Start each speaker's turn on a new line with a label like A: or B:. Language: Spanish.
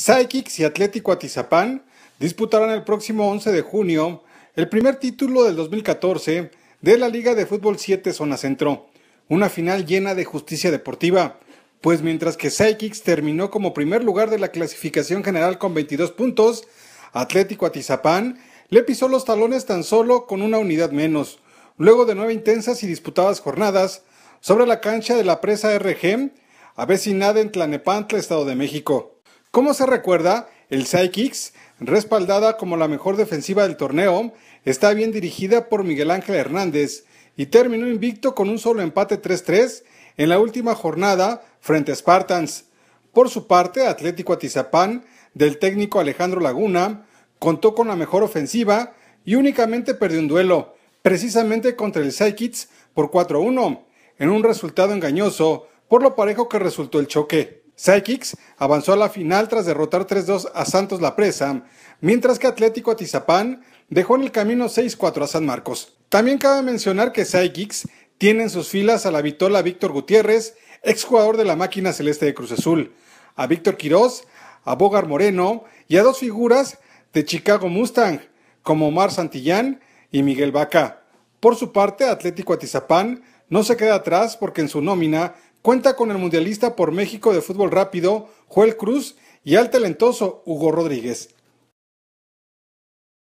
A: Psychics y Atlético Atizapán disputarán el próximo 11 de junio el primer título del 2014 de la Liga de Fútbol 7 Zona Centro, una final llena de justicia deportiva, pues mientras que Psychics terminó como primer lugar de la clasificación general con 22 puntos, Atlético Atizapán le pisó los talones tan solo con una unidad menos, luego de nueve intensas y disputadas jornadas sobre la cancha de la presa RG, avecinada en Tlanepantla, Estado de México. Como se recuerda, el Psychics, respaldada como la mejor defensiva del torneo, está bien dirigida por Miguel Ángel Hernández y terminó invicto con un solo empate 3-3 en la última jornada frente a Spartans. Por su parte, Atlético Atizapán, del técnico Alejandro Laguna, contó con la mejor ofensiva y únicamente perdió un duelo, precisamente contra el Psychics por 4-1, en un resultado engañoso por lo parejo que resultó el choque. Psychics avanzó a la final tras derrotar 3-2 a Santos La Presa, mientras que Atlético Atizapán dejó en el camino 6-4 a San Marcos. También cabe mencionar que Psychics tiene en sus filas a la vitola Víctor Gutiérrez, exjugador de la máquina celeste de Cruz Azul, a Víctor Quirós, a Bogar Moreno y a dos figuras de Chicago Mustang, como Omar Santillán y Miguel Vaca. Por su parte, Atlético Atizapán no se queda atrás porque en su nómina Cuenta con el mundialista por México de fútbol rápido, Joel Cruz, y al talentoso Hugo Rodríguez.